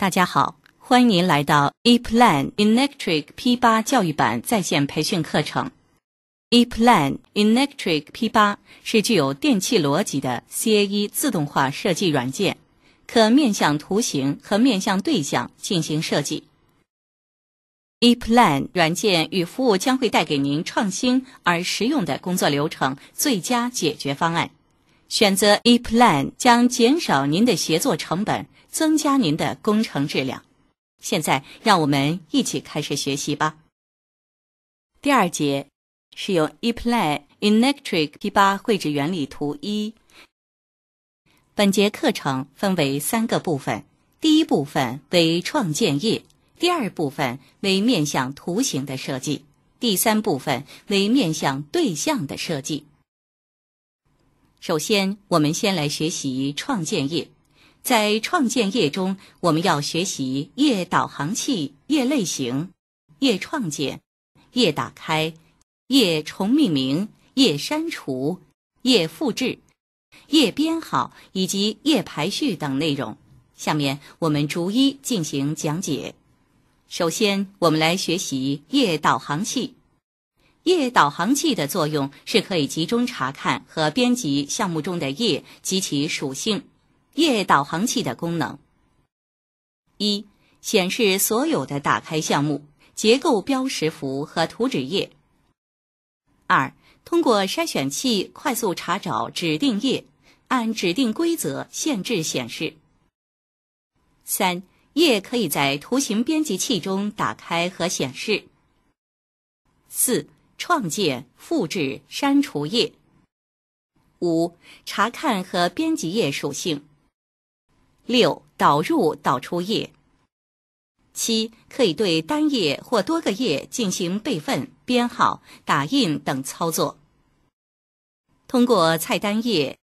大家好，欢迎您来到 EPLAN Electric P8 教育版在线培训课程。EPLAN Electric P8 是具有电气逻辑的 C A E 自动化设计软件，可面向图形和面向对象进行设计。EPLAN 软件与服务将会带给您创新而实用的工作流程、最佳解决方案。选择 EPLAN 将减少您的协作成本。增加您的工程质量。现在，让我们一起开始学习吧。第二节是由 Eplan Electric P8 绘制原理图一。本节课程分为三个部分：第一部分为创建页，第二部分为面向图形的设计，第三部分为面向对象的设计。首先，我们先来学习创建页。在创建页中，我们要学习页导航器、页类型、页创建、页打开、页重命名、页删除、页复制、页编号以及页排序等内容。下面我们逐一进行讲解。首先，我们来学习页导航器。页导航器的作用是可以集中查看和编辑项目中的页及其属性。页导航器的功能：一、显示所有的打开项目、结构标识符和图纸页；二、通过筛选器快速查找指定页，按指定规则限制显示；三、页可以在图形编辑器中打开和显示；四、创建、复制、删除页；五、查看和编辑页属性。六、导入导出页。七、可以对单页或多个页进行备份、编号、打印等操作。通过菜单页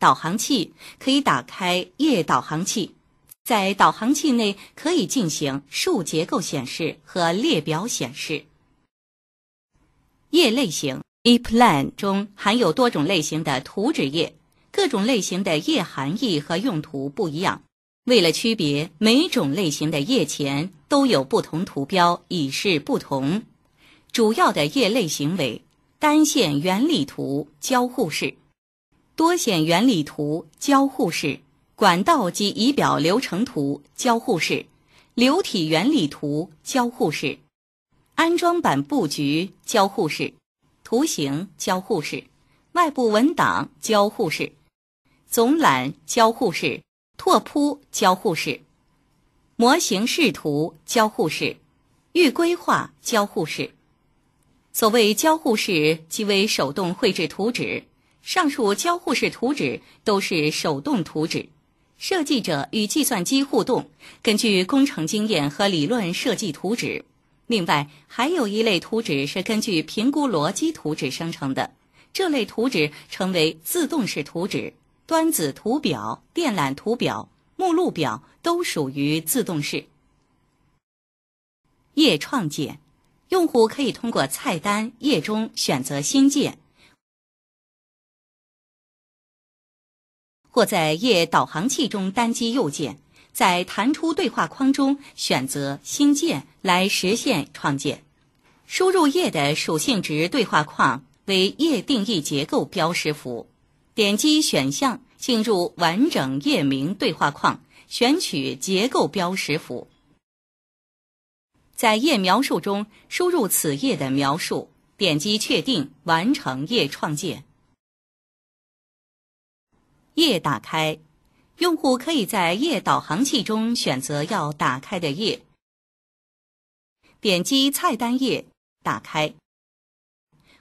导航器，可以打开页导航器，在导航器内可以进行数结构显示和列表显示。页类型 EPLAN 中含有多种类型的图纸页。各种类型的液含义和用途不一样，为了区别每种类型的液，前都有不同图标以示不同。主要的液类型为：单线原理图交互式、多线原理图交互式、管道及仪表流程图交互式、流体原理图交互式、安装版布局交互式、图形交互式、外部文档交互式。总览交互式、拓扑交互式、模型视图交互式、预规划交互式。所谓交互式，即为手动绘制图纸。上述交互式图纸都是手动图纸，设计者与计算机互动，根据工程经验和理论设计图纸。另外，还有一类图纸是根据评估逻辑图纸生成的，这类图纸称为自动式图纸。端子图表、电缆图表、目录表都属于自动式。页创建，用户可以通过菜单“页”中选择“新建”，或在页导航器中单击右键，在弹出对话框中选择“新建”来实现创建。输入页的属性值对话框为页定义结构标识符。点击选项，进入完整页名对话框，选取结构标识符，在页描述中输入此页的描述，点击确定完成页创建。页打开，用户可以在页导航器中选择要打开的页，点击菜单页打开，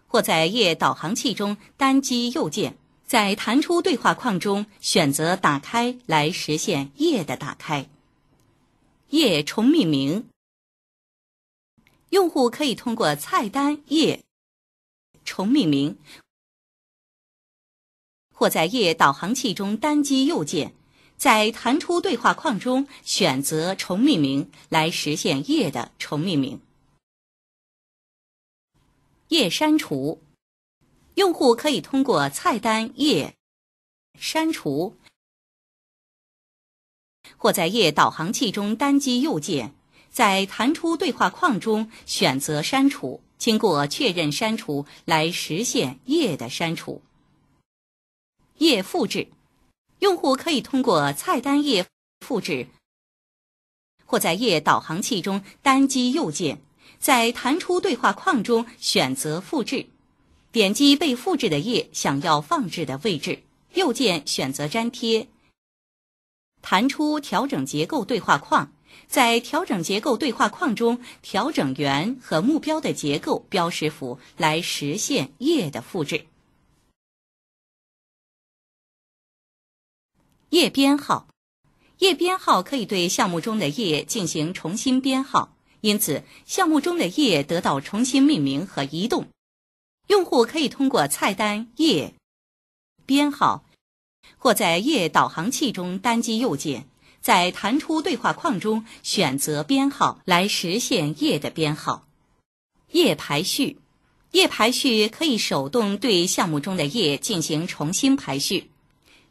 或在页导航器中单击右键。在弹出对话框中选择“打开”来实现页的打开。页重命名，用户可以通过菜单“页重命名”，或在页导航器中单击右键，在弹出对话框中选择“重命名”来实现页的重命名。页删除。用户可以通过菜单页删除，或在页导航器中单击右键，在弹出对话框中选择删除，经过确认删除来实现页的删除。页复制，用户可以通过菜单页复制，或在页导航器中单击右键，在弹出对话框中选择复制。点击被复制的页，想要放置的位置，右键选择粘贴，弹出调整结构对话框，在调整结构对话框中调整源和目标的结构标识符，来实现页的复制。页编号，页编号可以对项目中的页进行重新编号，因此项目中的页得到重新命名和移动。用户可以通过菜单“页”编号，或在页导航器中单击右键，在弹出对话框中选择“编号”来实现页的编号。页排序，页排序可以手动对项目中的页进行重新排序。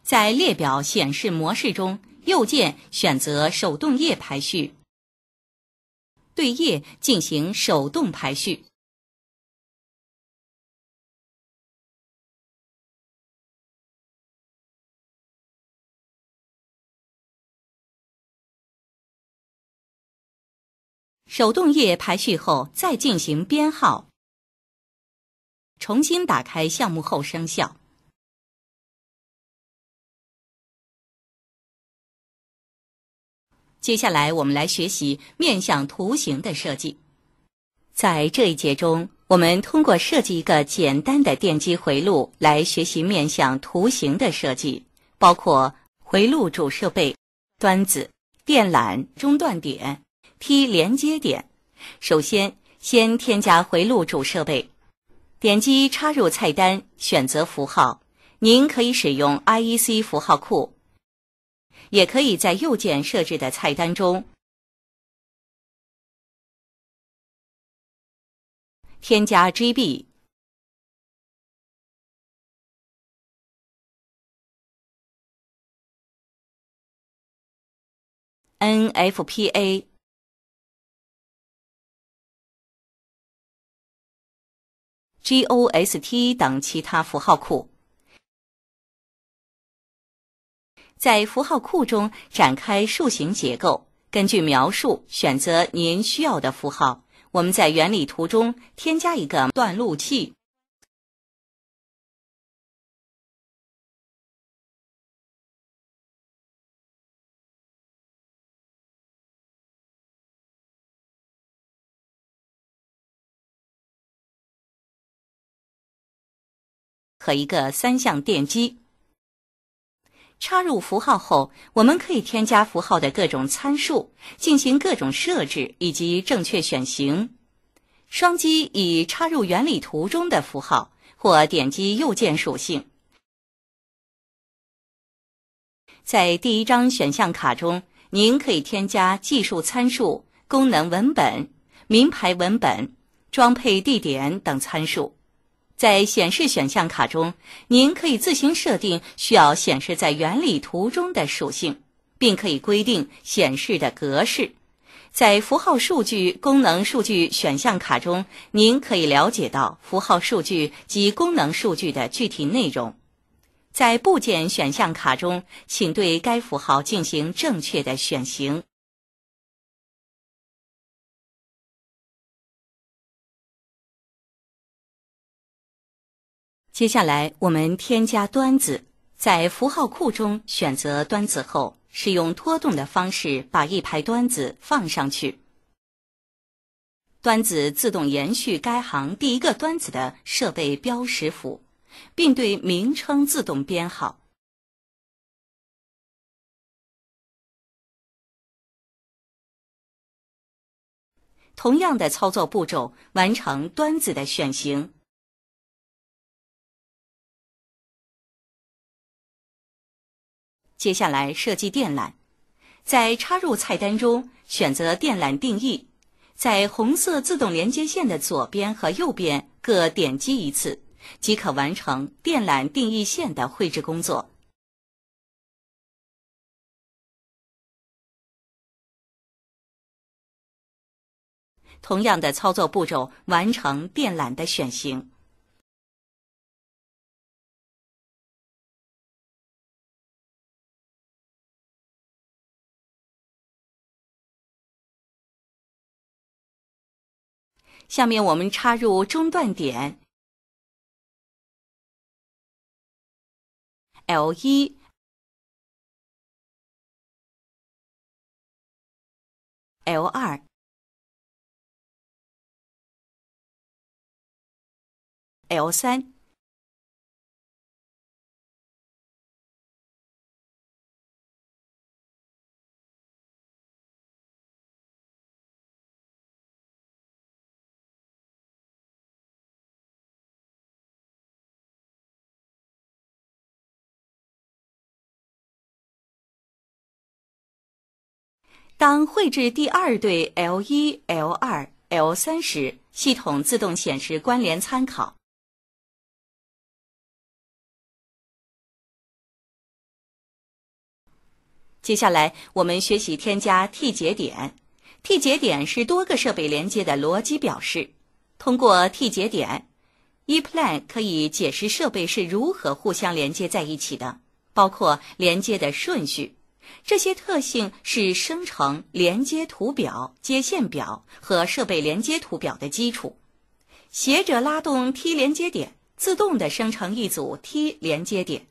在列表显示模式中，右键选择“手动页排序”，对页进行手动排序。手动页排序后再进行编号。重新打开项目后生效。接下来，我们来学习面向图形的设计。在这一节中，我们通过设计一个简单的电机回路来学习面向图形的设计，包括回路主设备、端子、电缆、中断点。T 连接点，首先先添加回路主设备，点击插入菜单选择符号，您可以使用 IEC 符号库，也可以在右键设置的菜单中添加 GB、NFPA。GOST 等其他符号库，在符号库中展开树形结构，根据描述选择您需要的符号。我们在原理图中添加一个断路器。和一个三相电机。插入符号后，我们可以添加符号的各种参数，进行各种设置以及正确选型。双击已插入原理图中的符号，或点击右键属性。在第一张选项卡中，您可以添加技术参数、功能文本、名牌文本、装配地点等参数。在显示选项卡中，您可以自行设定需要显示在原理图中的属性，并可以规定显示的格式。在符号数据、功能数据选项卡中，您可以了解到符号数据及功能数据的具体内容。在部件选项卡中，请对该符号进行正确的选型。接下来，我们添加端子。在符号库中选择端子后，使用拖动的方式把一排端子放上去。端子自动延续该行第一个端子的设备标识符，并对名称自动编号。同样的操作步骤，完成端子的选型。接下来设计电缆，在插入菜单中选择电缆定义，在红色自动连接线的左边和右边各点击一次，即可完成电缆定义线的绘制工作。同样的操作步骤完成电缆的选型。下面我们插入中断点 L 一、L 二、L 三。当绘制第二对 L1、L2、L3 时，系统自动显示关联参考。接下来，我们学习添加 T 节点。T 节点是多个设备连接的逻辑表示。通过 T 节点，EPLAN 可以解释设备是如何互相连接在一起的，包括连接的顺序。这些特性是生成连接图表、接线表和设备连接图表的基础。斜着拉动 T 连接点，自动的生成一组 T 连接点。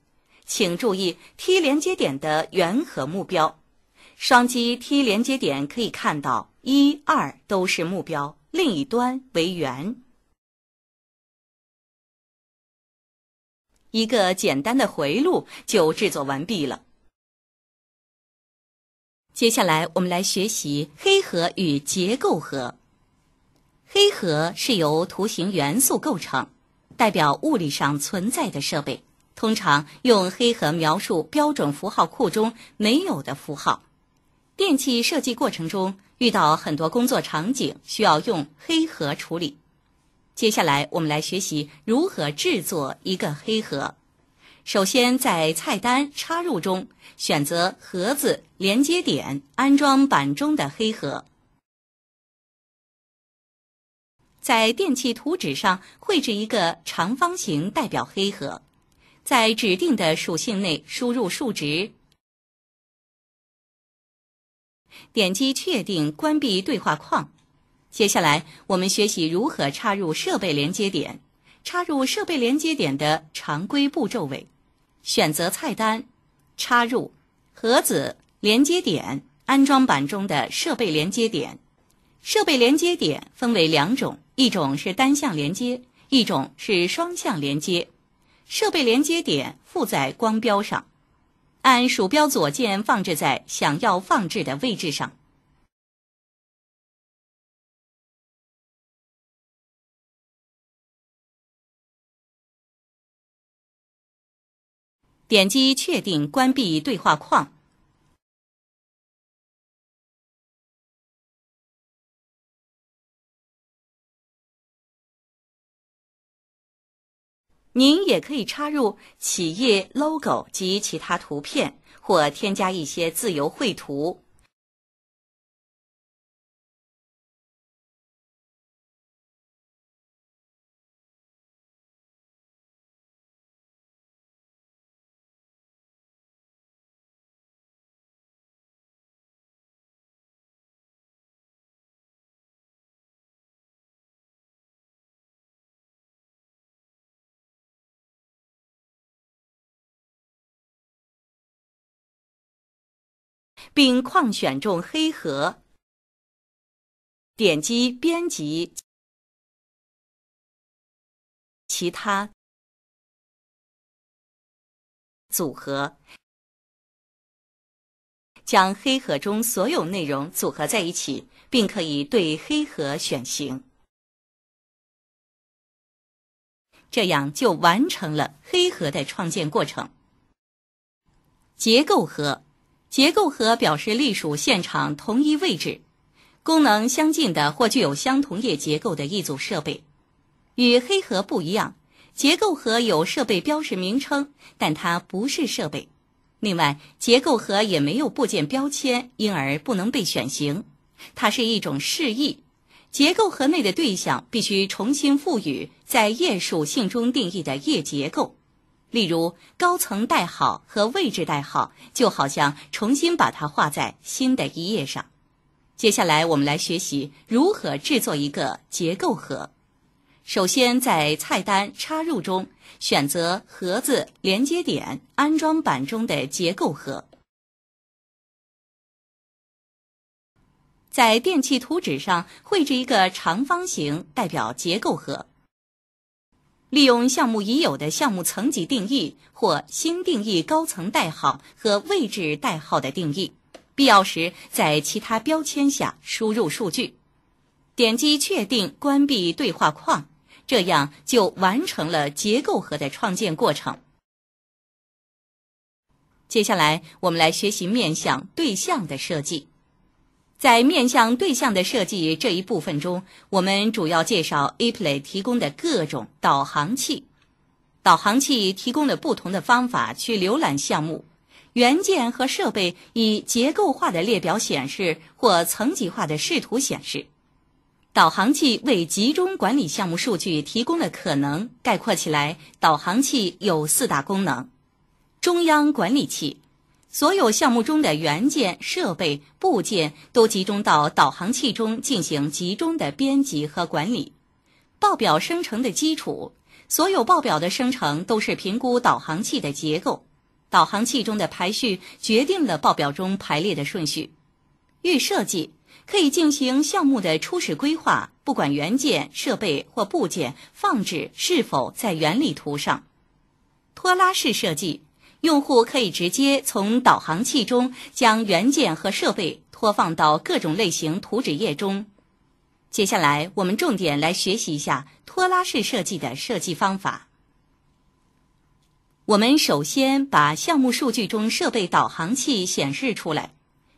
请注意 T 连接点的源和目标。双击 T 连接点可以看到，一、二都是目标，另一端为源。一个简单的回路就制作完毕了。接下来我们来学习黑盒与结构盒。黑盒是由图形元素构成，代表物理上存在的设备。通常用黑盒描述标准符号库中没有的符号。电器设计过程中遇到很多工作场景需要用黑盒处理。接下来我们来学习如何制作一个黑盒。首先，在菜单“插入”中选择“盒子连接点”安装板中的黑盒，在电器图纸上绘制一个长方形代表黑盒，在指定的属性内输入数值，点击确定关闭对话框。接下来，我们学习如何插入设备连接点。插入设备连接点的常规步骤为：选择菜单，插入，盒子连接点安装板中的设备连接点。设备连接点分为两种，一种是单向连接，一种是双向连接。设备连接点附在光标上，按鼠标左键放置在想要放置的位置上。点击确定关闭对话框。您也可以插入企业 logo 及其他图片，或添加一些自由绘图。并框选中黑盒，点击“编辑”“其他”“组合”，将黑盒中所有内容组合在一起，并可以对黑盒选型。这样就完成了黑盒的创建过程。结构盒。结构盒表示隶属现场同一位置、功能相近的或具有相同业结构的一组设备。与黑盒不一样，结构盒有设备标识名称，但它不是设备。另外，结构盒也没有部件标签，因而不能被选型。它是一种示意。结构盒内的对象必须重新赋予在页属性中定义的页结构。例如，高层代号和位置代号就好像重新把它画在新的一页上。接下来，我们来学习如何制作一个结构盒。首先，在菜单“插入”中选择“盒子”“连接点”“安装板”中的“结构盒”。在电器图纸上绘制一个长方形，代表结构盒。利用项目已有的项目层级定义或新定义高层代号和位置代号的定义，必要时在其他标签下输入数据，点击确定关闭对话框，这样就完成了结构盒的创建过程。接下来，我们来学习面向对象的设计。在面向对象的设计这一部分中，我们主要介绍 a p l a y 提供的各种导航器。导航器提供了不同的方法去浏览项目、元件和设备，以结构化的列表显示或层级化的视图显示。导航器为集中管理项目数据提供了可能。概括起来，导航器有四大功能：中央管理器。所有项目中的元件、设备、部件都集中到导航器中进行集中的编辑和管理，报表生成的基础。所有报表的生成都是评估导航器的结构，导航器中的排序决定了报表中排列的顺序。预设计可以进行项目的初始规划，不管元件、设备或部件放置是否在原理图上。拖拉式设计。用户可以直接从导航器中将元件和设备拖放到各种类型图纸页中。接下来，我们重点来学习一下拖拉式设计的设计方法。我们首先把项目数据中设备导航器显示出来，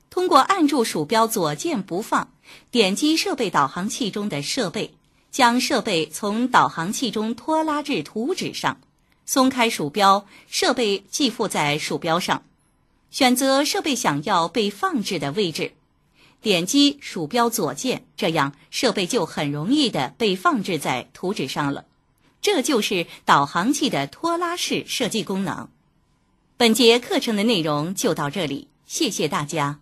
通过按住鼠标左键不放，点击设备导航器中的设备，将设备从导航器中拖拉至图纸上。松开鼠标，设备寄附在鼠标上，选择设备想要被放置的位置，点击鼠标左键，这样设备就很容易的被放置在图纸上了。这就是导航器的拖拉式设计功能。本节课程的内容就到这里，谢谢大家。